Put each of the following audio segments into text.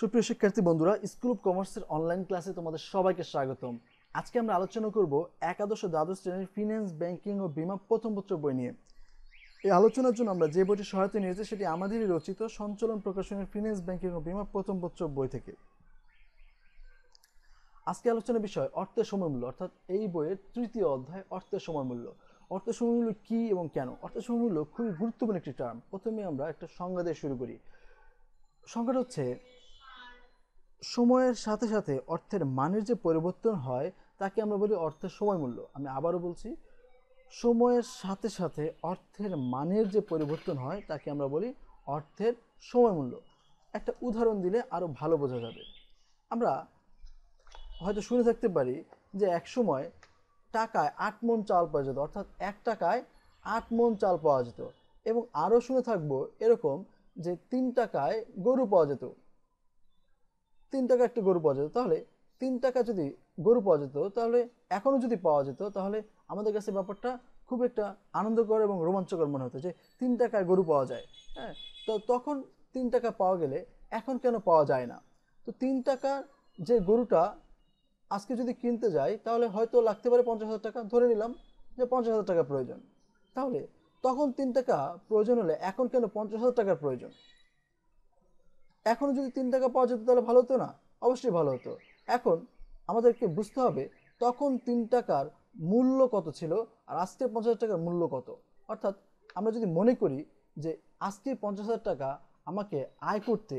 সুপ্রিয় শিক্ষার্থী বন্ধুরা স্কুল অফ কমার্সের অনলাইন ক্লাসে তোমাদের সবাইকে স্বাগতম আজকে আমরা আলোচনা করব একাদশ দ্বাদশ শ্রেণীর ফিন্যান্স ব্যাংকিং ও বিমা প্রথম পত্র বই নিয়ে এই আলোচনার জন্য আমরা যে বইটি সহায়তা নিয়েছি সেটি আমাদেরই রচিত সঞ্চলন প্রকাশনের ফিন্যান্স ব্যাংকিং ও বিমা প্রথম পত্র বই থেকে আজকে আলোচনার বিষয় অর্থের সময়মূল্য অর্থাৎ এই বইয়ের তৃতীয় অধ্যায় অর্থের সময়মূল্য অর্থের সময়মূল্য কী এবং কেন অর্থের সময়মূল্য খুবই গুরুত্বপূর্ণ একটি টার্ম প্রথমে আমরা একটা সংজ্ঞা দিয়ে শুরু করি সংজ্ঞাটা হচ্ছে সময়ের সাথে সাথে অর্থের মানের যে পরিবর্তন হয় তাকে আমরা বলি অর্থের সময়মূল্য আমি আবারও বলছি সময়ের সাথে সাথে অর্থের মানের যে পরিবর্তন হয় তাকে আমরা বলি অর্থের সময়মূল্য একটা উদাহরণ দিলে আরও ভালো বোঝা যাবে আমরা হয়তো শুনে থাকতে পারি যে এক সময় টাকায় আট মন চাল পাওয়া যেত অর্থাৎ এক টাকায় আট মন চাল পাওয়া যেত এবং আরও শুনে থাকবো এরকম যে তিন টাকায় গরু পাওয়া যেত তিন টাকা একটা গরু পাওয়া যেত তাহলে তিন টাকা যদি গরু পাওয়া যেত তাহলে এখনও যদি পাওয়া যেত তাহলে আমাদের কাছে ব্যাপারটা খুব একটা আনন্দকর এবং রোমাঞ্চকর মনে হতো যে তিন টাকায় গরু পাওয়া যায় হ্যাঁ তো তখন তিন টাকা পাওয়া গেলে এখন কেন পাওয়া যায় না তো তিন টাকার যে গরুটা আজকে যদি কিনতে যাই তাহলে হয়তো লাগতে পারে পঞ্চাশ হাজার টাকা ধরে নিলাম যে পঞ্চাশ হাজার টাকা প্রয়োজন তাহলে তখন তিন টাকা প্রয়োজন হলে এখন কেন পঞ্চাশ হাজার টাকার প্রয়োজন এখনও যদি তিন টাকা পাওয়া যেত তাহলে ভালো হতো না অবশ্যই ভালো হতো এখন আমাদেরকে বুঝতে হবে তখন তিন টাকার মূল্য কত ছিল আর আজকে পঞ্চাশ টাকার মূল্য কত অর্থাৎ আমরা যদি মনে করি যে আজকে পঞ্চাশ হাজার টাকা আমাকে আয় করতে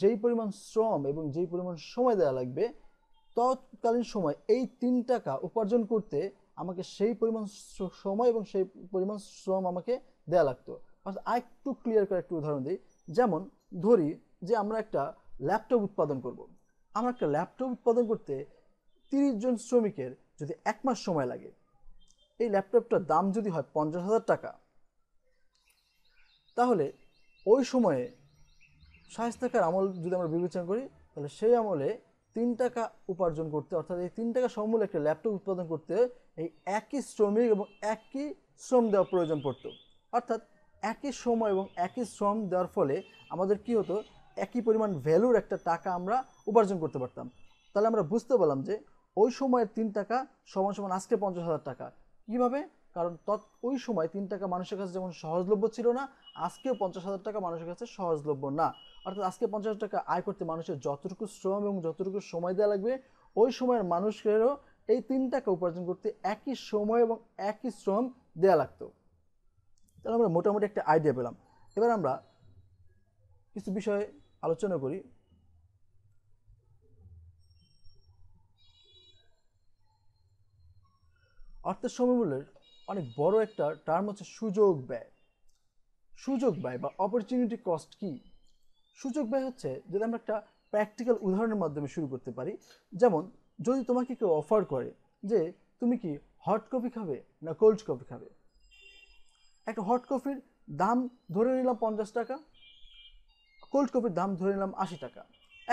যেই পরিমাণ শ্রম এবং যেই পরিমাণ সময় দেওয়া লাগবে তৎকালীন সময় এই তিন টাকা উপার্জন করতে আমাকে সেই পরিমাণ সময় এবং সেই পরিমাণ শ্রম আমাকে দেওয়া লাগতো অর্থাৎ আর একটু ক্লিয়ার করে একটু উদাহরণ দিই যেমন ধরি যে আমরা একটা ল্যাপটপ উৎপাদন করব। আমরা একটা ল্যাপটপ উৎপাদন করতে তিরিশ জন শ্রমিকের যদি এক মাস সময় লাগে এই ল্যাপটপটার দাম যদি হয় পঞ্চাশ হাজার টাকা তাহলে ওই সময়ে থাকার আমল যদি আমরা বিবেচনা করি তাহলে সেই আমলে তিন টাকা উপার্জন করতে অর্থাৎ এই তিন টাকা সমূলে একটা ল্যাপটপ উৎপাদন করতে এই একই শ্রমিক এবং একই শ্রম দেওয়া প্রয়োজন পড়তো অর্থাৎ একই সময় এবং একই শ্রম দেওয়ার ফলে আমাদের কি হতো একই পরিমাণ ভ্যালুর একটা টাকা আমরা উপার্জন করতে পারতাম তাহলে আমরা বুঝতে পারলাম যে ওই সময়ের তিন টাকা সমান সমান আজকে পঞ্চাশ হাজার টাকা কীভাবে কারণ তৎ ওই সময় তিন টাকা মানুষের কাছে যেমন সহজলভ্য ছিল না আজকেও পঞ্চাশ হাজার টাকা মানুষের কাছে সহজলভ্য না অর্থাৎ আজকে পঞ্চাশ টাকা আয় করতে মানুষের যতটুকু শ্রম এবং যতটুকু সময় দেওয়া লাগবে ওই সময়ের মানুষেরও এই তিন টাকা উপার্জন করতে একই সময় এবং একই শ্রম দেওয়া লাগতো তাহলে আমরা মোটামুটি একটা আইডিয়া পেলাম এবার আমরা কিছু বিষয়ে আলোচনা করি অর্থের সময়মূল্যের অনেক বড় একটা টার্ম হচ্ছে সুযোগ ব্যয় সুযোগ ব্যয় বা অপরচুনিটি কস্ট কি সুযোগ ব্যয় হচ্ছে যদি আমরা একটা প্র্যাকটিক্যাল উদাহরণের মাধ্যমে শুরু করতে পারি যেমন যদি তোমাকে কেউ অফার করে যে তুমি কি হট কফি খাবে না কোল্ড কফি খাবে একটা হট কফির দাম ধরে নিলাম পঞ্চাশ টাকা কোল্ড কপির দাম ধরে নিলাম আশি টাকা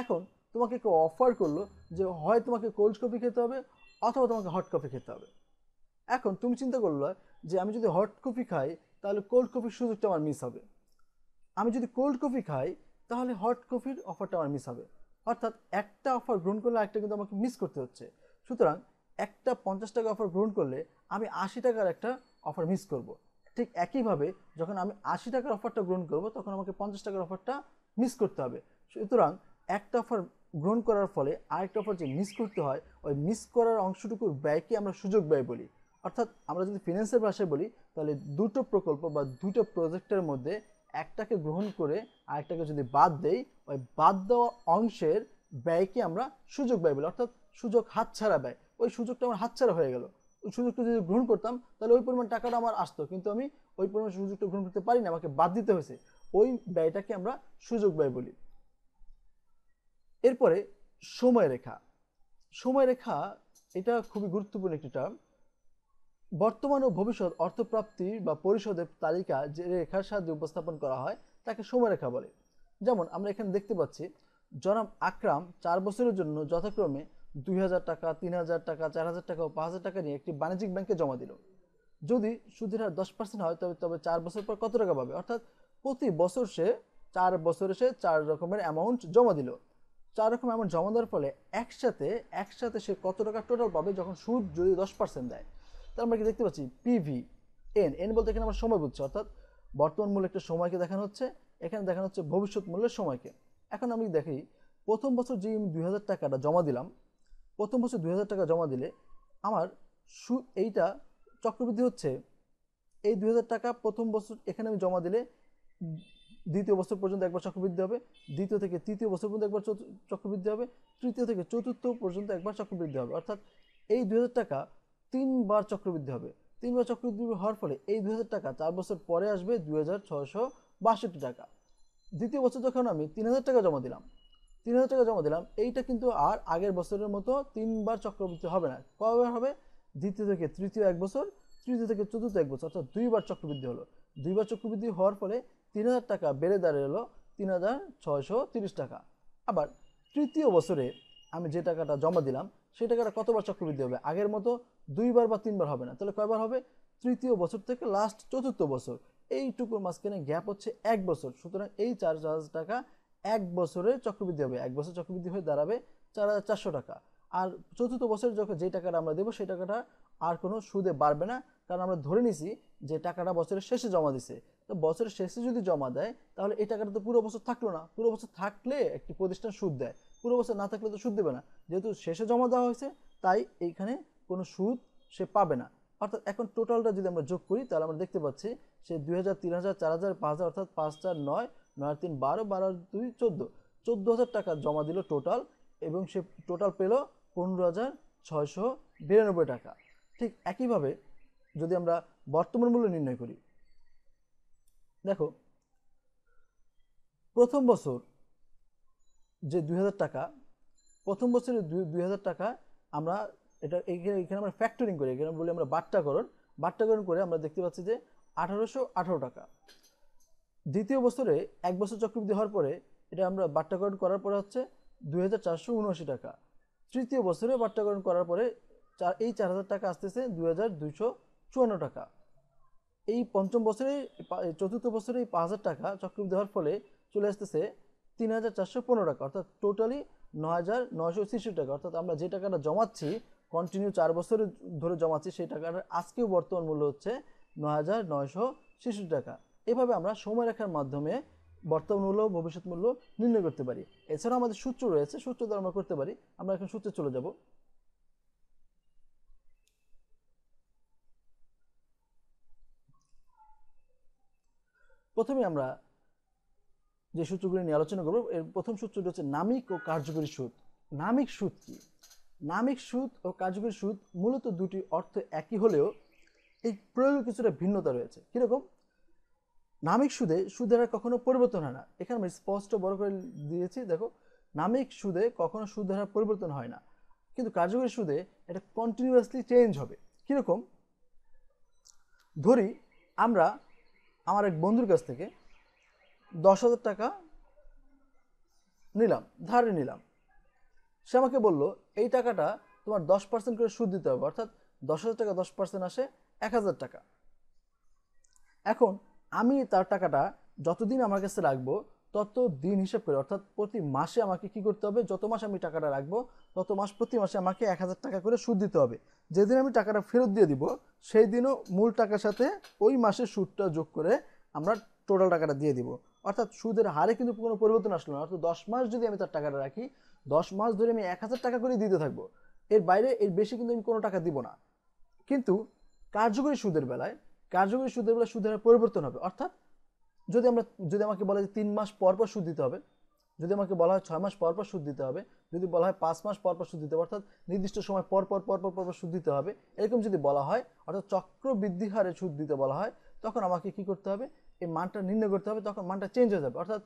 এখন তোমাকে কেউ অফার করলো যে হয় তোমাকে কোল্ড কফি খেতে হবে অথবা তোমাকে হট কফি খেতে হবে এখন তুমি চিন্তা করলে যে আমি যদি হট কফি খাই তাহলে কোল্ড কফির সুযোগটা আমার মিস হবে আমি যদি কোল্ড কফি খাই তাহলে হট কফির অফারটা আমার মিস হবে অর্থাৎ একটা অফার গ্রহণ করলে একটা কিন্তু আমাকে মিস করতে হচ্ছে সুতরাং একটা পঞ্চাশ টাকা অফার গ্রহণ করলে আমি আশি টাকার একটা অফার মিস করব। ঠিক একইভাবে যখন আমি আশি টাকার অফারটা গ্রহণ করব তখন আমাকে পঞ্চাশ টাকার অফারটা মিস করতে হবে সুতরাং একটা অফার গ্রহণ করার ফলে আরেকটা অফার যে মিস করতে হয় ওই মিস করার অংশটুকুর ব্যয়কে আমরা সুযোগ ব্যয় বলি অর্থাৎ আমরা যদি ফিনান্সের ভাষায় বলি তাহলে দুটো প্রকল্প বা দুটো প্রজেক্টের মধ্যে একটাকে গ্রহণ করে আরেকটাকে যদি বাদ দেই ওই বাদ দেওয়া অংশের ব্যয়কে আমরা সুযোগ ব্যয় বলি অর্থাৎ সুযোগ হাতছাড়া ব্যয় ওই সুযোগটা আমার হাতছাড়া হয়ে গেল ওই সুযোগটা যদি গ্রহণ করতাম তাহলে ওই পরিমাণ টাকাটা আমার আসতো কিন্তু আমি ওই পরিমাণ সুযোগটা গ্রহণ করতে পারি না আমাকে বাদ দিতে হয়েছে ওই ব্যয়টাকে আমরা সুযোগ ব্যয় বলি এরপরে সময়রেখা সময়রেখা এটা খুবই গুরুত্বপূর্ণ একটি টার্ম বর্তমান ও ভবিষ্যৎ অর্থপ্রাপ্তি বা পরিশোধের তালিকা যে রেখার সাহায্যে উপস্থাপন করা হয় তাকে সময়রেখা বলে যেমন আমরা এখানে দেখতে পাচ্ছি জনাব আকরাম চার বছরের জন্য যথাক্রমে দুই হাজার টাকা তিন হাজার টাকা চার হাজার টাকা ও পাঁচ হাজার টাকা নিয়ে একটি বাণিজ্যিক ব্যাংকে জমা দিল যদি সুদের হার দশ পার্সেন্ট হয় তবে তবে চার বছর পর কত টাকা পাবে অর্থাৎ প্রতি বছর সে চার বছরে সে চার রকমের অ্যামাউন্ট জমা দিল চার রকম অ্যামাউন্ট জমা দেওয়ার ফলে একসাথে একসাথে সে কত টাকা টোটাল পাবে যখন সুদ যদি দশ পার্সেন্ট দেয় তাহলে মানে আমরা কি দেখতে পাচ্ছি পিভি এন এন বলতে এখানে আমরা সময় বুঝছি অর্থাৎ বর্তমান মূল্য একটা সময়কে দেখানো হচ্ছে এখানে দেখানো হচ্ছে ভবিষ্যৎ মূল্যের সময়কে এখন আমি দেখি প্রথম বছর যে আমি দুই হাজার টাকাটা জমা দিলাম প্রথম বছর দুই হাজার টাকা জমা দিলে আমার সু এইটা চক্রবৃদ্ধি হচ্ছে এই দুই টাকা প্রথম বছর এখানে আমি জমা দিলে দ্বিতীয় বছর পর্যন্ত একবার চক্রবৃদ্ধি হবে দ্বিতীয় থেকে তৃতীয় বছর পর্যন্ত একবার চক্রবৃদ্ধি হবে তৃতীয় থেকে চতুর্থ পর্যন্ত একবার চক্রবৃদ্ধি হবে অর্থাৎ এই দু টাকা তিনবার চক্রবৃদ্ধি হবে তিনবার চক্রবৃদ্ধি হওয়ার ফলে এই দু টাকা চার বছর পরে আসবে দুই টাকা দ্বিতীয় বছর যখন আমি তিন টাকা জমা দিলাম তিন টাকা জমা দিলাম এইটা কিন্তু আর আগের বছরের মতো তিনবার চক্রবৃদ্ধি হবে না কবার হবে দ্বিতীয় থেকে তৃতীয় এক বছর তৃতীয় থেকে চতুর্থ এক বছর অর্থাৎ দুইবার চক্রবৃদ্ধি হলো দুইবার চক্রবৃদ্ধি হওয়ার ফলে তিন হাজার টাকা বেড়ে দাঁড়িয়ে এলো তিন হাজার ছয়শো তিরিশ টাকা আবার তৃতীয় বছরে আমি যে টাকাটা জমা দিলাম সেই টাকাটা কতবার চক্রবৃদ্ধি হবে আগের মতো দুইবার বা তিনবার হবে না তাহলে কয়বার হবে তৃতীয় বছর থেকে লাস্ট চতুর্থ বছর এইটুকুর মাঝখানে গ্যাপ হচ্ছে এক বছর সুতরাং এই চার হাজার টাকা এক বছরে চক্রবৃদ্ধি হবে এক বছর চক্রবৃদ্ধি হয়ে দাঁড়াবে চার হাজার চারশো টাকা আর চতুর্থ বছর যখন যে টাকাটা আমরা দেবো সেই টাকাটা আর কোনো সুদে বাড়বে না কারণ আমরা ধরে নিছি যে টাকাটা বছরের শেষে জমা দিছে তো বছরের শেষে যদি জমা দেয় তাহলে এই টাকাটা তো পুরো বছর থাকলো না পুরো বছর থাকলে একটি প্রতিষ্ঠান সুদ দেয় পুরো বছর না থাকলে তো সুদ দেবে না যেহেতু শেষে জমা দেওয়া হয়েছে তাই এইখানে কোনো সুদ সে পাবে না অর্থাৎ এখন টোটালটা যদি আমরা যোগ করি তাহলে আমরা দেখতে পাচ্ছি সে দুই হাজার তিন হাজার চার হাজার পাঁচ হাজার অর্থাৎ পাঁচ চার নয় নয় তিন বারো বারো দুই চোদ্দো চোদ্দো হাজার টাকা জমা দিল টোটাল এবং সে টোটাল পেল পনেরো হাজার ছয়শো বিরানব্বই টাকা ঠিক একইভাবে যদি আমরা বর্তমান মূল্য নির্ণয় করি দেখো প্রথম বছর যে দুই টাকা প্রথম বছরে দুই হাজার টাকা আমরা এটা এখানে এখানে আমরা ফ্যাক্টরিং করি এখানে বলি আমরা বাট্টাকরণ বাট্টাকরণ করে আমরা দেখতে পাচ্ছি যে আঠারোশো আঠারো টাকা দ্বিতীয় বছরে এক বছর চক্রবৃদ্ধি হওয়ার পরে এটা আমরা বাট্টাকরণ করার পরে হচ্ছে দুই টাকা তৃতীয় বছরে বাট্টাকরণ করার পরে চার এই চার টাকা আসতেছে দুই টাকা এই পঞ্চম বছরে চতুর্থ বছরে এই পাঁচ হাজার টাকা চক্রবৃদ্ধি হওয়ার ফলে চলে আসতেছে তিন হাজার চারশো পনেরো টাকা অর্থাৎ টোটালি ন হাজার নয়শো ছিষট্টি টাকা অর্থাৎ আমরা যে টাকাটা জমাচ্ছি কন্টিনিউ চার বছর ধরে জমাচ্ছি সেই টাকাটার আজকেও বর্তমান মূল্য হচ্ছে ন হাজার নয়শো ছেষট্টি টাকা এভাবে আমরা সময় রাখার মাধ্যমে বর্তমান মূল্য ভবিষ্যৎ মূল্য নির্ণয় করতে পারি এছাড়াও আমাদের সূত্র রয়েছে সূত্র দ্বারা আমরা করতে পারি আমরা এখন সূত্রে চলে যাব প্রথমে আমরা যে সূত্রগুলি নিয়ে আলোচনা করব এর প্রথম সূত্রটি হচ্ছে নামিক ও কার্যকরী সুদ নামিক সুদ কি নামিক সুদ ও কার্যকরী সুদ মূলত দুটি অর্থ একই হলেও এই প্রয়োগে কিছুটা ভিন্নতা রয়েছে কিরকম নামিক সুদে সুদের আর কখনো পরিবর্তন হয় না এখানে আমি স্পষ্ট বড় করে দিয়েছি দেখো নামিক সুদে কখনো সুদের হার পরিবর্তন হয় না কিন্তু কার্যকরী সুদে এটা কন্টিনিউয়াসলি চেঞ্জ হবে কিরকম ধরি আমরা আমার এক বন্ধুর কাছ থেকে দশ হাজার টাকা নিলাম ধারে নিলাম সে আমাকে বললো এই টাকাটা তোমার দশ পার্সেন্ট করে সুদ দিতে হবে অর্থাৎ দশ হাজার টাকা দশ পার্সেন্ট আসে এক হাজার টাকা এখন আমি তার টাকাটা যতদিন আমার কাছে রাখবো তত দিন হিসেব করে অর্থাৎ প্রতি মাসে আমাকে কি করতে হবে যত মাস আমি টাকাটা রাখবো তত মাস প্রতি মাসে আমাকে এক হাজার টাকা করে সুদ দিতে হবে যেদিন আমি টাকাটা ফেরত দিয়ে দিব সেই দিনও মূল টাকার সাথে ওই মাসে সুদটা যোগ করে আমরা টোটাল টাকাটা দিয়ে দিব অর্থাৎ সুদের হারে কিন্তু কোনো পরিবর্তন আসলো না অর্থাৎ দশ মাস যদি আমি তার টাকাটা রাখি দশ মাস ধরে আমি এক হাজার টাকা করে দিতে থাকবো এর বাইরে এর বেশি কিন্তু আমি কোনো টাকা দিব না কিন্তু কার্যকরী সুদের বেলায় কার্যকরী সুদের বেলায় সুদের পরিবর্তন হবে অর্থাৎ যদি আমরা যদি আমাকে বলা যে তিন মাস পর পর সুদ দিতে হবে যদি আমাকে বলা হয় ছয় মাস পর পর সুদ দিতে হবে যদি বলা হয় পাঁচ মাস পর পর সুদ দিতে হবে অর্থাৎ নির্দিষ্ট সময় পর পর পর পর পর সুদ দিতে হবে এরকম যদি বলা হয় অর্থাৎ চক্রবৃদ্ধি হারে সুদ দিতে বলা হয় তখন আমাকে কি করতে হবে এই মানটা নির্ণয় করতে হবে তখন মানটা চেঞ্জ হয়ে যাবে অর্থাৎ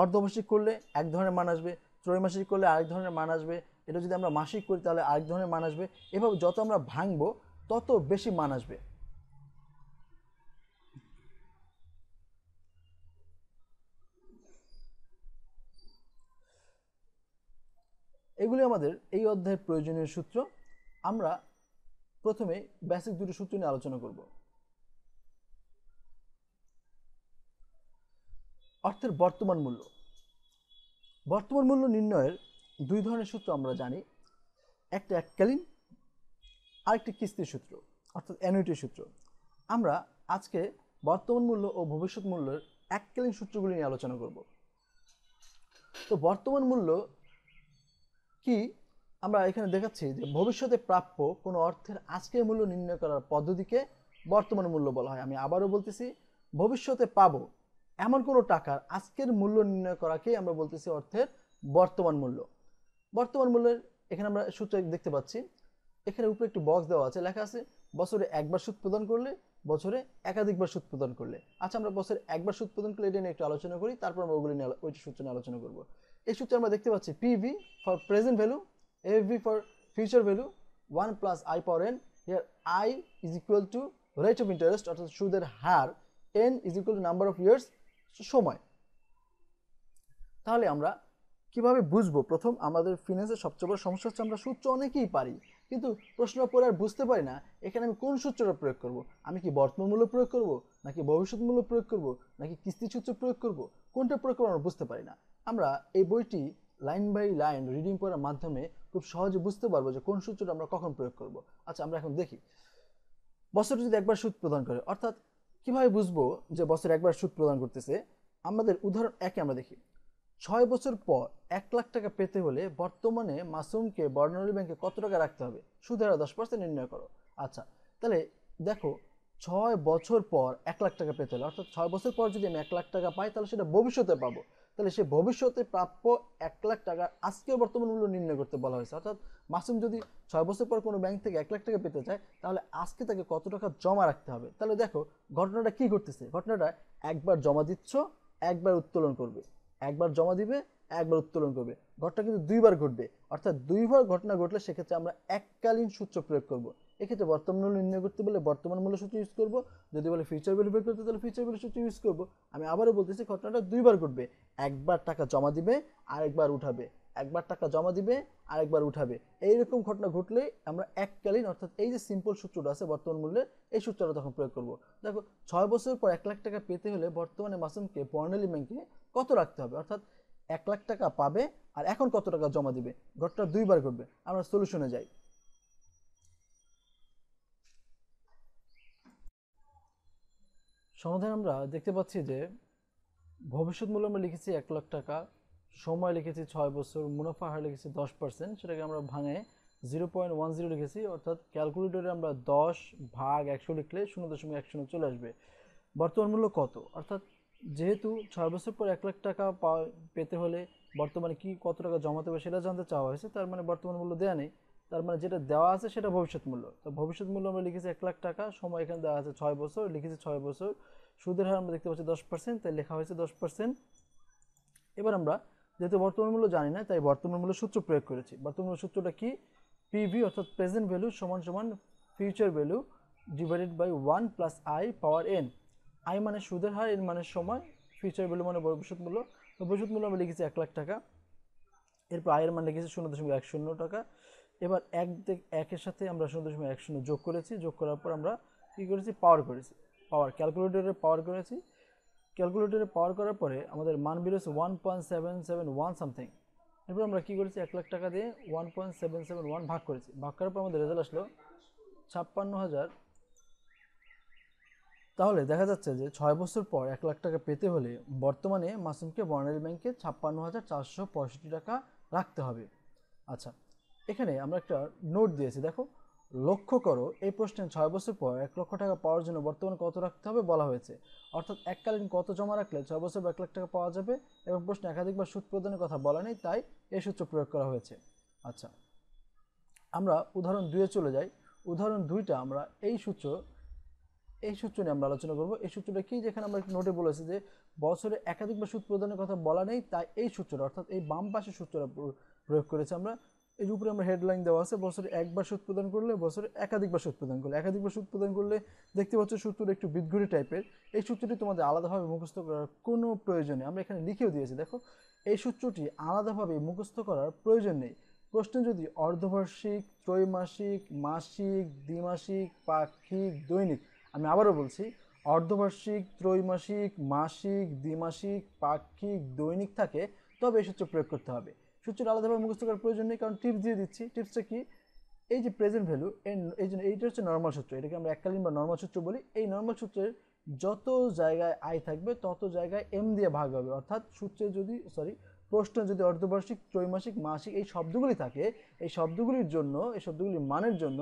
অর্ধবার্ষিক করলে এক ধরনের মান আসবে ত্রৈমাসিক করলে আরেক ধরনের মান আসবে এটা যদি আমরা মাসিক করি তাহলে আরেক ধরনের মান আসবে এভাবে যত আমরা ভাঙবো তত বেশি মান আসবে আমাদের এই অধ্যায়ের প্রয়োজনীয় সূত্র আমরা প্রথমে বেসিক দুটো সূত্র নিয়ে আলোচনা করব অর্থের বর্তমান মূল্য বর্তমান মূল্য নির্ণয়ের দুই ধরনের সূত্র আমরা জানি একটা এককালীন আরেকটি কিস্তির সূত্র অর্থাৎ অ্যানুইটির সূত্র আমরা আজকে বর্তমান মূল্য ও ভবিষ্যৎ মূল্যের এককালীন সূত্রগুলি নিয়ে আলোচনা করব তো বর্তমান মূল্য কি আমরা এখানে দেখাচ্ছি যে ভবিষ্যতে প্রাপ্য কোনো অর্থের আজকের মূল্য নির্ণয় করার পদ্ধতিকে বর্তমান মূল্য বলা হয় আমি আবারও বলতেছি ভবিষ্যতে পাব এমন কোনো টাকার আজকের মূল্য নির্ণয় করাকেই আমরা বলতেছি অর্থের বর্তমান মূল্য বর্তমান মূল্যের এখানে আমরা সূত্র দেখতে পাচ্ছি এখানে উপরে একটি বক্স দেওয়া আছে লেখা আছে বছরে একবার সুদ প্রদান করলে বছরে একাধিকবার সুদ প্রদান করলে আচ্ছা আমরা বছরে একবার সুদ প্রদান করলে এটা নিয়ে একটু আলোচনা করি তারপর আমরা ওগুলি নিয়ে ওই সূত্র নিয়ে আলোচনা করবো এই সূত্রে আমরা দেখতে পাচ্ছি PV for present value AV for future value one plus I power N here I is equal to rate of interest অর্থাৎ সুদের হার N is equal to number of years সময় তাহলে আমরা কিভাবে বুঝবো প্রথম আমাদের ফিনান্সের সবচেয়ে বড় সমস্যা হচ্ছে আমরা সূত্র অনেকেই পারি কিন্তু প্রশ্ন পরে আর বুঝতে পারি না এখানে আমি কোন সূত্রটা প্রয়োগ করব আমি কি বর্তমান মূল্য প্রয়োগ করব নাকি ভবিষ্যৎ মূল্য প্রয়োগ করব নাকি কিস্তি সূত্র প্রয়োগ করব কোনটা প্রয়োগ করবো আমরা বুঝতে পারি না আমরা এই বইটি লাইন বাই লাইন রিডিং করার মাধ্যমে খুব সহজে বুঝতে পারবো যে কোন সূত্রটা আমরা কখন প্রয়োগ করব আচ্ছা আমরা এখন দেখি বছর যদি একবার সুদ প্রদান করে অর্থাৎ কিভাবে বুঝবো যে বছর একবার সুদ প্রদান করতেছে আমাদের উদাহরণ একে আমরা দেখি ছয় বছর পর এক লাখ টাকা পেতে হলে বর্তমানে মাসুমকে বর্ণালী ব্যাংকে কত টাকা রাখতে হবে সুদের দশ পার্সেন্ট নির্ণয় করো আচ্ছা তাহলে দেখো ছয় বছর পর এক লাখ টাকা পেতে হলে অর্থাৎ ছয় বছর পর যদি আমি এক লাখ টাকা পাই তাহলে সেটা ভবিষ্যতে পাবো তাহলে সে ভবিষ্যতে প্রাপ্য এক লাখ টাকার আজকের বর্তমান মূল্য নির্ণয় করতে বলা হয়েছে অর্থাৎ মাসুম যদি ছয় বছর পর কোনো ব্যাংক থেকে এক লাখ টাকা পেতে চায় তাহলে আজকে তাকে কত টাকা জমা রাখতে হবে তাহলে দেখো ঘটনাটা কি ঘটতেছে ঘটনাটা একবার জমা দিচ্ছ একবার উত্তোলন করবে একবার জমা দিবে একবার উত্তোলন করবে ঘটনা কিন্তু দুইবার ঘটবে অর্থাৎ দুইবার ঘটনা ঘটলে সেক্ষেত্রে আমরা এককালীন সূত্র প্রয়োগ করব এক্ষেত্রে বর্তমান মূল্য নির্ণয় করতে বলে বর্তমান মূল্য সূত্র ইউজ করবো যদি বলে ফিউচার ভ্যালু বের করতে তাহলে ফিউচার ভ্যালু সূত্র ইউজ করবো আমি আবারও বলতেছি ঘটনাটা দুইবার ঘটবে একবার টাকা জমা দিবে আর একবার উঠাবে একবার টাকা জমা দিবে আর একবার উঠাবে এইরকম ঘটনা ঘটলে আমরা এককালীন অর্থাৎ এই যে সিম্পল সূত্রটা আছে বর্তমান মূল্যে এই সূত্রটা তখন প্রয়োগ করবো দেখো ছয় বছর পর এক লাখ টাকা পেতে হলে বর্তমানে মাসুমকে বর্ণালী ব্যাংকে কত রাখতে হবে অর্থাৎ এক লাখ টাকা পাবে আর এখন কত টাকা জমা দিবে ঘটনা দুইবার ঘটবে আমরা সলিউশনে যাই সমাধান আমরা দেখতে পাচ্ছি যে ভবিষ্যৎ মূল্য আমরা লিখেছি এক লাখ টাকা সময় লিখেছি ছয় বছর মুনাফা হার লিখেছি দশ পার্সেন্ট সেটাকে আমরা ভাঙে জিরো পয়েন্ট ওয়ান জিরো লিখেছি অর্থাৎ ক্যালকুলেটরে আমরা দশ ভাগ একশো লিখলে শূন্য দশমিক এক শূন্য চলে আসবে বর্তমান মূল্য কত অর্থাৎ যেহেতু ছয় বছর পর এক লাখ টাকা পেতে হলে বর্তমানে কি কত টাকা জমাতে হবে সেটা জানতে চাওয়া হয়েছে তার মানে বর্তমান মূল্য দেয়া নেই তার মানে যেটা দেওয়া আছে সেটা ভবিষ্যৎ মূল্য তো ভবিষ্যৎ মূল্য আমরা লিখেছি এক লাখ টাকা সময় এখানে দেওয়া আছে ছয় বছর লিখেছি ছয় বছর সুদের হার আমরা দেখতে পাচ্ছি দশ পার্সেন্ট তাই লেখা হয়েছে দশ পার্সেন্ট এবার আমরা যেহেতু বর্তমান মূল্য জানি না তাই বর্তমান মূল্য সূত্র প্রয়োগ করেছি বর্তমান মূল্য সূত্রটা কি পিভি অর্থাৎ প্রেজেন্ট ভ্যালু সমান সমান future value divided by one plus I power N I মানে সুদের হার এন মানে সময় ফিউচার ভ্যালু মানে ভবিষ্যৎ মূল্য তো ভবিষ্যৎ মূল্য আমরা লিখেছি এক লাখ টাকা এরপর আয়ের মানে লিখেছি শূন্য দশমিক এক শূন্য টাকা এবার এক একের সাথে আমরা শূন্য দশমিক এক শূন্য যোগ করেছি যোগ করার পর আমরা কী করেছি পাওয়ার করেছি পাওয়ার ক্যালকুলেটরে পাওয়ার করেছি ক্যালকুলেটরে পাওয়ার করার পরে আমাদের মান বেরোছে one point seven seven one something এরপর আমরা কী করেছি এক লাখ টাকা দিয়ে one point seven seven one ভাগ করেছি ভাগ করার পর আমাদের রেজাল্ট আসলো ছাপ্পান্ন হাজার তাহলে দেখা যাচ্ছে যে ছয় বছর পর এক লাখ টাকা পেতে হলে বর্তমানে মাসুমকে বর্ণালী ব্যাংকে ছাপ্পান্ন হাজার চারশো পঁয়ষট্টি টাকা রাখতে হবে আচ্ছা এখানে আমরা একটা নোট দিয়েছি দেখো লক্ষ্য করো এই প্রশ্নে ছয় বছর পর এক লক্ষ টাকা পাওয়ার জন্য বর্তমানে কত রাখতে হবে বলা হয়েছে অর্থাৎ এককালীন কত জমা রাখলে ছয় বছর এক লাখ টাকা পাওয়া যাবে এবং প্রশ্নে একাধিকবার সুদ প্রদানের কথা বলা নেই তাই এই সূত্র প্রয়োগ করা হয়েছে আচ্ছা আমরা উদাহরণ দুয়ে চলে যাই উদাহরণ দুইটা আমরা এই সূত্র এই সূত্র নিয়ে আমরা আলোচনা করব এই সূত্রটা কি যেখানে আমরা নোটে বলেছি যে বছরে একাধিকবার সুদ প্রদানের কথা বলা নেই তাই এই সূত্রটা অর্থাৎ এই বাম পাশের সূত্রটা প্রয়োগ করেছে আমরা এই উপরে আমরা হেডলাইন দেওয়া আছে বছরে একবার সুদ প্রদান করলে বছরে একাধিকবার সুদ প্রদান করলে একাধিকবার সুদ প্রদান করলে দেখতে পাচ্ছ সূত্রটা একটু বিদ্ঘুরি টাইপের এই সূত্রটি তোমাদের আলাদাভাবে মুখস্থ করার কোনো প্রয়োজনে আমরা এখানে লিখেও দিয়েছি দেখো এই সূত্রটি আলাদাভাবে মুখস্থ করার প্রয়োজন নেই প্রশ্ন যদি অর্ধবার্ষিক ত্রৈমাসিক মাসিক দ্বিমাসিক পাক্ষিক দৈনিক আমি আবারও বলছি অর্ধবার্ষিক ত্রৈমাসিক মাসিক দ্বিমাসিক পাক্ষিক দৈনিক থাকে তবে এই সূত্র প্রয়োগ করতে হবে সূত্রটা আলাদাভাবে মুখস্থ করার প্রয়োজন নেই কারণ টিপস দিয়ে দিচ্ছি টিপসটা কি এই যে প্রেজেন্ট ভ্যালু এই জন্য এইটা হচ্ছে নর্মাল সূত্র এটাকে আমরা এককালীন বা নর্মাল সূত্র বলি এই নর্মাল সূত্রের যত জায়গায় আয় থাকবে তত জায়গায় এম দিয়ে ভাগ হবে অর্থাৎ সূত্রে যদি সরি প্রশ্ন যদি অর্ধবার্ষিক ত্রৈমাসিক মাসিক এই শব্দগুলি থাকে এই শব্দগুলির জন্য এই শব্দগুলির মানের জন্য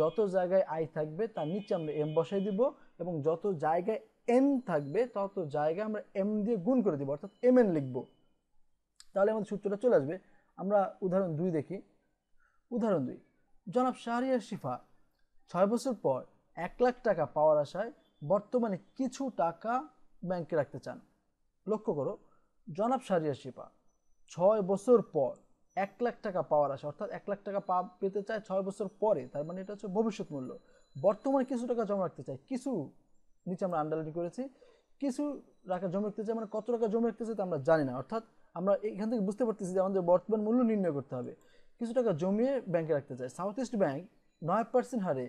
যত জায়গায় আয় থাকবে তার নিচে আমরা এম বসাই দিব এবং যত জায়গায় এন থাকবে তত জায়গায় আমরা এম দিয়ে গুণ করে দিব অর্থাৎ এম এন লিখবো তাহলে আমাদের সূত্রটা চলে আসবে আমরা উদাহরণ দুই দেখি উদাহরণ দুই জনাব শাহরিয়ার শিফা ছয় বছর পর এক লাখ টাকা পাওয়ার আশায় বর্তমানে কিছু টাকা ব্যাংকে রাখতে চান লক্ষ্য করো জনাব শাহরিয়ার শিফা ছয় বছর পর এক লাখ টাকা পাওয়ার আশা অর্থাৎ এক লাখ টাকা পা পেতে চায় ছয় বছর পরে তার মানে এটা হচ্ছে ভবিষ্যৎ মূল্য বর্তমানে কিছু টাকা জমা রাখতে চায় কিছু নিচে আমরা আন্ডারলাইন করেছি কিছু টাকা জমে রাখতে চাই মানে কত টাকা জমে রাখতে চাই তা আমরা জানি না অর্থাৎ আমরা এখান থেকে বুঝতে পারতেছি যে আমাদের বর্তমান মূল্য নির্ণয় করতে হবে কিছু টাকা জমিয়ে ব্যাংকে রাখতে চাই সাউথ ইস্ট ব্যাংক নয় পার্সেন্ট হারে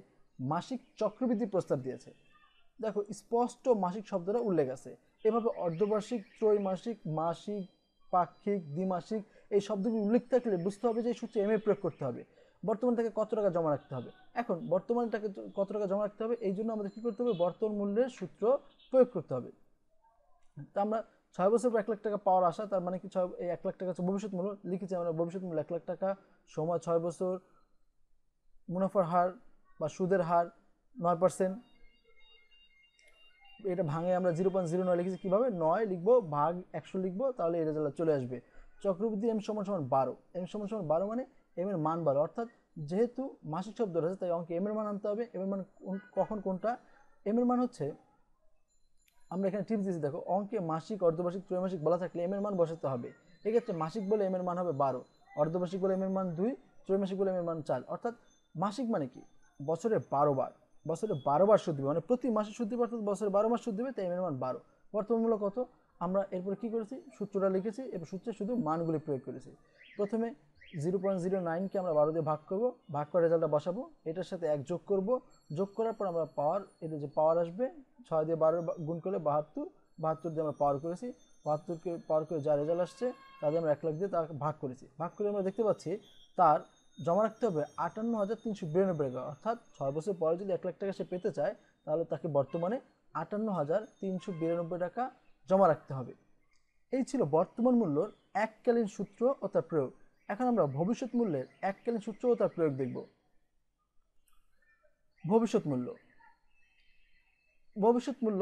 মাসিক চক্রবৃদ্ধি প্রস্তাব দিয়েছে দেখো স্পষ্ট মাসিক শব্দটা উল্লেখ আছে এভাবে অর্ধবার্ষিক ত্রৈমাসিক মাসিক পাক্ষিক দ্বিমাসিক এই শব্দগুলি উল্লেখ থাকলে বুঝতে হবে যে এই সূত্রে এম এ প্রয়োগ করতে হবে বর্তমান থেকে কত টাকা জমা রাখতে হবে এখন বর্তমানে তাকে কত টাকা জমা রাখতে হবে এই জন্য আমাদের কী করতে হবে বর্তমান মূল্যের সূত্র প্রয়োগ করতে হবে তা আমরা ছয় বছর পর এক লাখ টাকা পাওয়ার আশা তার মানে কি ছয় এই এক লাখ টাকা হচ্ছে ভবিষ্যৎ মূল্য লিখেছি আমরা ভবিষ্যৎ মূল্য এক লাখ টাকা সময় ছয় বছর মুনাফার হার বা সুদের হার নয় পার্সেন্ট এটা ভাঙে আমরা জিরো পয়েন্ট জিরো নয় লিখেছি কীভাবে নয় লিখবো ভাগ একশো লিখবো তাহলে এই রেজাল্ট চলে আসবে চক্রবৃদ্ধি এম সমান সমান বারো এম সমান সমান বারো মানে এম এর মান বারো অর্থাৎ যেহেতু মাসিক শব্দ রয়েছে তাই অঙ্কে এম এর মান আনতে হবে এম এর মান কখন কোনটা এম এর মান হচ্ছে আমরা এখানে টিপস দিয়েছি দেখো অঙ্কে মাসিক অর্ধবার্ষিক ত্রৈমাসিক বলা থাকলে এম এর মান বসাতে হবে এক্ষেত্রে মাসিক বলে এম এর মান হবে বারো অর্ধবার্ষিক বলে এম এর মান দুই ত্রৈমাসিক বলে এম এর মান চার অর্থাৎ মাসিক মানে কি বছরে বারো বার বছরে বারো বার সুদ দেবে মানে প্রতি মাসে সুদ দেবে অর্থাৎ বছরে বারো মাস সুদ দেবে তাই এম এর মান বারো বর্তমান কত আমরা এরপরে কি করেছি সূত্রটা লিখেছি এরপর সূত্রে শুধু মানগুলি প্রয়োগ করেছি প্রথমে জিরো পয়েন্ট জিরো নাইনকে আমরা বারো দিয়ে ভাগ করবো ভাগ করে রেজাল্টটা বসাবো এটার সাথে এক যোগ করব যোগ করার পর আমরা পাওয়ার এটা যে পাওয়ার আসবে ছয় দিয়ে বারো গুণ করলে বাহাত্তর বাহাত্তর দিয়ে আমরা পাওয়ার করেছি বাহাত্তরকে পাওয়ার করে যা রেজাল্ট আসছে তাদের আমরা এক লাখ দিয়ে তার ভাগ করেছি ভাগ করে আমরা দেখতে পাচ্ছি তার জমা রাখতে হবে আটান্ন হাজার তিনশো বিরানব্বই টাকা অর্থাৎ ছয় বছর পরে যদি এক লাখ টাকা সে পেতে চায় তাহলে তাকে বর্তমানে আটান্ন হাজার তিনশো বিরানব্বই টাকা জমা রাখতে হবে এই ছিল বর্তমান মূল্যর এককালীন সূত্র ও তার প্রয়োগ এখন আমরা ভবিষ্যৎ মূল্যের এককালীন সূত্র তার প্রয়োগ দেখব ভবিষ্যৎ মূল্য ভবিষ্যৎ মূল্য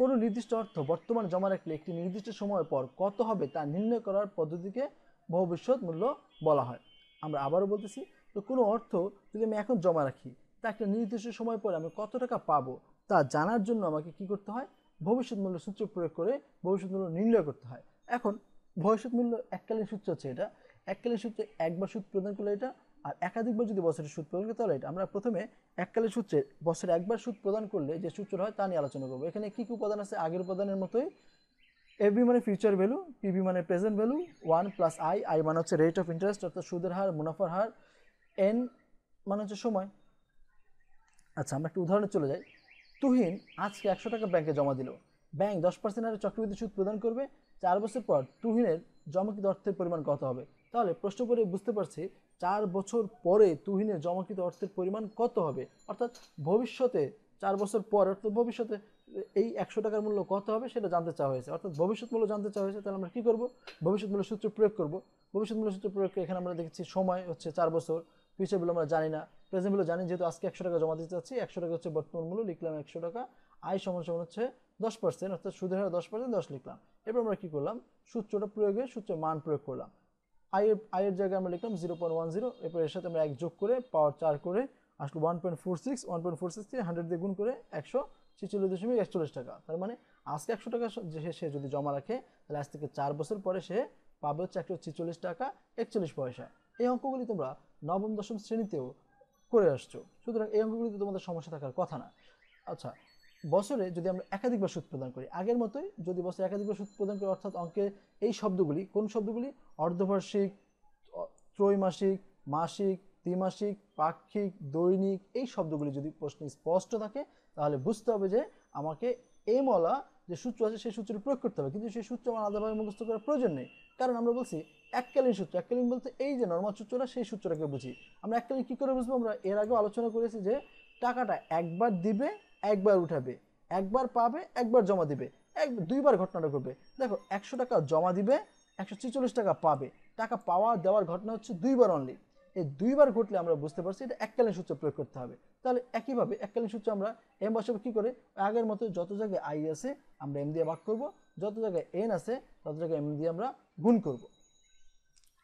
কোনো নির্দিষ্ট অর্থ বর্তমান জমা রাখলে একটি নির্দিষ্ট সময় পর কত হবে তা নির্ণয় করার পদ্ধতিকে ভবিষ্যৎ মূল্য বলা হয় আমরা আবারও বলতেছি তো কোনো অর্থ যদি আমি এখন জমা রাখি তা একটা নির্দিষ্ট সময় পরে আমি কত টাকা পাবো তা জানার জন্য আমাকে কি করতে হয় ভবিষ্যৎ মূল্য সূত্র প্রয়োগ করে ভবিষ্যৎ মূল্য নির্ণয় করতে হয় এখন ভবিষ্যৎ মূল্য এককালীন সূত্র হচ্ছে এটা এককালীন সূত্রে একবার সুদ প্রদান করলে এটা আর একাধিকবার যদি বছরের সুদ প্রদান করে তাহলে এটা আমরা প্রথমে এককালীন সূত্রে বছরে একবার সুদ প্রদান করলে যে সূত্র হয় তা নিয়ে আলোচনা করবো এখানে কী কী উপাদান আছে আগের উপাদানের মতোই এভি মানে ফিউচার ভ্যালু পিভি মানে present value one plus I I মানে হচ্ছে রেট অফ ইন্টারেস্ট অর্থাৎ সুদের হার মুনাফার হার এন মানে হচ্ছে সময় আচ্ছা আমরা একটু উদাহরণে চলে যাই তুহিন আজকে একশো টাকা ব্যাংকে জমা দিল ব্যাংক দশ পার্সেন্ট হারে চক্রবৃদ্ধি সুদ প্রদান করবে চার বছর পর তুহিনের জমাকৃত অর্থের পরিমাণ কত হবে তাহলে প্রশ্ন করে বুঝতে পারছি চার বছর পরে তুহিনের জমাকৃত অর্থের পরিমাণ কত হবে অর্থাৎ ভবিষ্যতে চার বছর পর অর্থাৎ ভবিষ্যতে এই একশো টাকার মূল্য কত হবে সেটা জানতে চাওয়া হয়েছে অর্থাৎ ভবিষ্যৎ মূল্য জানতে চাওয়া হয়েছে তাহলে আমরা কী করবো ভবিষ্যৎ মূল্য সূত্র প্রয়োগ করব ভবিষ্যৎ মূল্য সূত্র প্রয়োগ এখানে আমরা দেখেছি সময় হচ্ছে চার বছর ফিউচারগুলো আমরা জানি না প্রেজেন্টগুলো জানি যেহেতু আজকে একশো টাকা জমা দিতে চাচ্ছি একশো টাকা হচ্ছে বর্তমান মূল্য লিখলাম একশো টাকা আয় সমান সমান হচ্ছে দশ পার্সেন্ট অর্থাৎ সুদের হার দশ পার্সেন্ট দশ লিখলাম এরপর আমরা কী করলাম সূত্রটা প্রয়োগে সূত্রের মান প্রয়োগ করলাম আয়ের আয়ের জায়গায় আমরা লিখলাম জিরো পয়েন্ট ওয়ান জিরো এরপর এর সাথে আমরা এক যোগ করে পাওয়ার চার করে আসলে one point four six one point four six দিয়ে হান্ড্রেড দিয়ে গুণ করে একশো ছেচল্লিশ দশমিক একচল্লিশ টাকা তার মানে আজকে একশো টাকা সে যদি জমা রাখে তাহলে আজ থেকে চার বছর পরে সে পাবে হচ্ছে একশো ছেচল্লিশ টাকা একচল্লিশ পয়সা এই অঙ্কগুলি তোমরা নবম দশম শ্রেণীতেও করে আসছো সুতরাং এই অঙ্কগুলিতে তোমাদের সমস্যা থাকার কথা না আচ্ছা বছরে যদি আমরা একাধিকবার সুদ প্রদান করি আগের মতোই যদি বছরে একাধিকবার সুদ প্রদান করি অর্থাৎ অঙ্কে এই শব্দগুলি কোন শব্দগুলি অর্ধবার্ষিক ত্রৈমাসিক মাসিক ত্রিমাসিক পাক্ষিক দৈনিক এই শব্দগুলি যদি প্রশ্নে স্পষ্ট থাকে তাহলে বুঝতে হবে যে আমাকে মলা যে সূত্র আছে সেই সূত্রটি প্রয়োগ করতে হবে কিন্তু সেই সূত্র আমার আলাদাভাবে মুখস্থ করার প্রয়োজন নেই কারণ আমরা বলছি এককালীন সূত্র এককালীন বলতে এই যে নর্মাল সূত্রটা সেই সূত্রটাকে বুঝি আমরা এককালীন কী করে বুঝবো আমরা এর আগেও আলোচনা করেছি যে টাকাটা একবার দিবে একবার উঠাবে একবার পাবে একবার জমা দিবে এক দুইবার ঘটনাটা ঘটবে দেখো একশো টাকা জমা দিবে একশো ছেচল্লিশ টাকা পাবে টাকা পাওয়া দেওয়ার ঘটনা হচ্ছে দুইবার অনলি এই দুইবার ঘটলে আমরা বুঝতে পারছি এটা এককালীন সূত্র প্রয়োগ করতে হবে তাহলে একইভাবে এককালীন সূত্র আমরা এম বসে কী করে আগের মতো যত জায়গায় আই আছে আমরা এম দিয়ে ভাগ করব যত জায়গায় এন আছে তত জায়গায় এম দিয়ে আমরা গুণ করব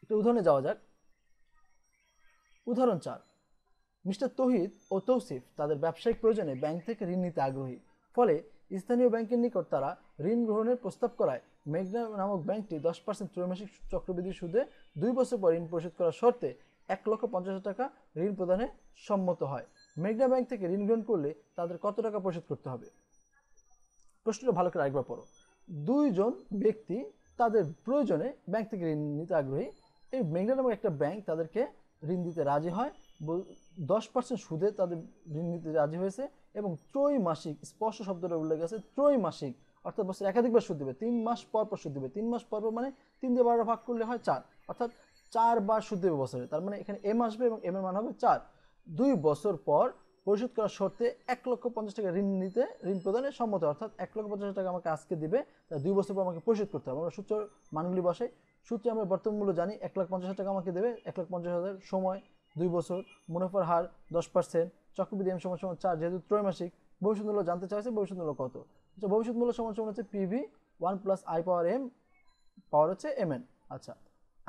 তো উদাহরণে যাওয়া যাক উদাহরণ চার মিস্টার তহিদ ও তৌসিফ তাদের ব্যবসায়িক প্রয়োজনে ব্যাংক থেকে ঋণ নিতে আগ্রহী ফলে স্থানীয় ব্যাংকের নিকট তারা ঋণ গ্রহণের প্রস্তাব করায় মেঘনা নামক ব্যাংকটি দশ পার্সেন্ট ত্রৈমাসিক চক্রবৃদ্ধি সুদে দুই বছর পর ঋণ পরিশোধ করার শর্তে এক লক্ষ পঞ্চাশ টাকা ঋণ প্রদানে সম্মত হয় মেঘনা ব্যাংক থেকে ঋণ গ্রহণ করলে তাদের কত টাকা পরিশোধ করতে হবে প্রশ্নটা ভালো করে একবার পড়ো দুইজন ব্যক্তি তাদের প্রয়োজনে ব্যাংক থেকে ঋণ নিতে আগ্রহী এই মেঘনা নামক একটা ব্যাংক তাদেরকে ঋণ দিতে রাজি হয় দশ পার্সেন্ট সুদে তাদের ঋণ নিতে রাজি হয়েছে এবং ত্রৈমাসিক স্পষ্ট শব্দটা উল্লেখ আছে ত্রৈমাসিক অর্থাৎ বছর একাধিকবার সুদ দেবে তিন মাস পর পর সুদ দেবে তিন মাস পর পর মানে তিন দিয়ে বারো ভাগ করলে হয় চার অর্থাৎ চারবার সুদ দেবে বছরে তার মানে এখানে এম আসবে এবং এম এর মান হবে চার দুই বছর পর পরিশোধ করার শর্তে এক লক্ষ পঞ্চাশ টাকা ঋণ নিতে ঋণ প্রদানে সম্মত অর্থাৎ এক লক্ষ পঞ্চাশ টাকা আমাকে আজকে দিবে তার দুই বছর পর আমাকে পরিশোধ করতে হবে আমরা সূত্র মানগুলি বসে সূত্রে আমরা বর্তমান মূল্য জানি এক লাখ পঞ্চাশ টাকা আমাকে দেবে এক লাখ পঞ্চাশ হাজার সময় দুই বছর মুনাফার হার দশ পার্সেন্ট চক্রবৃদ্ধি এম সমান সমান চার যেহেতু ত্রৈমাসিক ভবিষ্যৎ মূল্য জানতে চাইছে ভবিষ্যৎ মূল্য কত আচ্ছা ভবিষ্যৎ মূল্য সমান সমান হচ্ছে PV one plus I power M power হচ্ছে এম এন আচ্ছা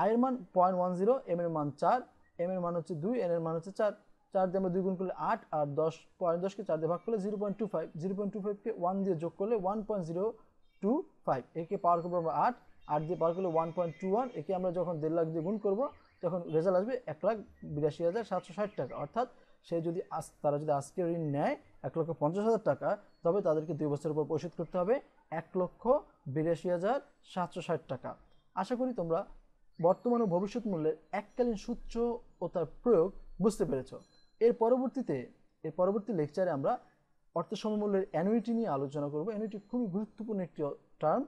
আইয়ের মান পয়েন্ট ওয়ান জিরো এম এর মান চার এম এর মান হচ্ছে দুই এন এর মান হচ্ছে চার চার দিয়ে আমরা দুই গুণ করলে আট আর দশ পয়েন্ট দশকে চার দিয়ে ভাগ করলে zero point two five zero point two ফাইভকে ওয়ান দিয়ে যোগ করলে one point zero two five একে পাওয়ার করবো আমরা আট আট দিয়ে পাওয়ার করলে ওয়ান পয়েন্ট টু ওয়ান একে আমরা যখন দেড় লাখ দিয়ে গুণ করবো তখন রেজাল্ট আসবে এক লাখ বিরাশি হাজার সাতশো ষাট টাকা অর্থাৎ সে যদি আজ তারা যদি আজকে ঋণ নেয় এক লক্ষ পঞ্চাশ হাজার টাকা তবে তাদেরকে দুই বছরের পর পরিশোধ করতে হবে এক লক্ষ বিরাশি হাজার সাতশো ষাট টাকা আশা করি তোমরা বর্তমান ও ভবিষ্যৎ মূল্যের এককালীন সূত্র ও তার প্রয়োগ বুঝতে পেরেছ এর পরবর্তীতে এর পরবর্তী লেকচারে আমরা অর্থ সমমূল্যের অ্যানুইটি নিয়ে আলোচনা করব অ্যানুইটি খুবই গুরুত্বপূর্ণ একটি টার্ম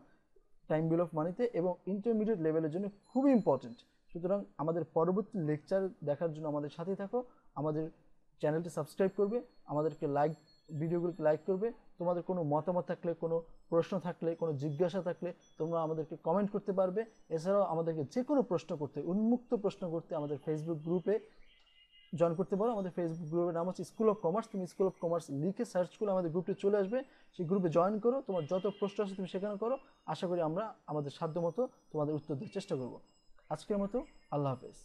টাইম বিল অফ মানিতে এবং ইন্টারমিডিয়েট লেভেলের জন্য খুবই ইম্পর্ট্যান্ট সুতরাং আমাদের পরবর্তী লেকচার দেখার জন্য আমাদের সাথে থাকো আমাদের চ্যানেলটি সাবস্ক্রাইব করবে আমাদেরকে লাইক ভিডিওগুলোকে লাইক করবে তোমাদের কোনো মতামত থাকলে কোনো প্রশ্ন থাকলে কোনো জিজ্ঞাসা থাকলে তোমরা আমাদেরকে কমেন্ট করতে পারবে এছাড়াও আমাদেরকে যে কোনো প্রশ্ন করতে উন্মুক্ত প্রশ্ন করতে আমাদের ফেসবুক গ্রুপে জয়েন করতে পারো আমাদের ফেসবুক গ্রুপের নাম হচ্ছে স্কুল অফ কমার্স তুমি স্কুল অফ কমার্স লিখে সার্চ করলে আমাদের গ্রুপটি চলে আসবে সেই গ্রুপে জয়েন করো তোমার যত প্রশ্ন আছে তুমি সেখানে করো আশা করি আমরা আমাদের সাধ্যমতো তোমাদের উত্তর দেওয়ার চেষ্টা করবো আজকের মতো আল্লাহ হাফেজ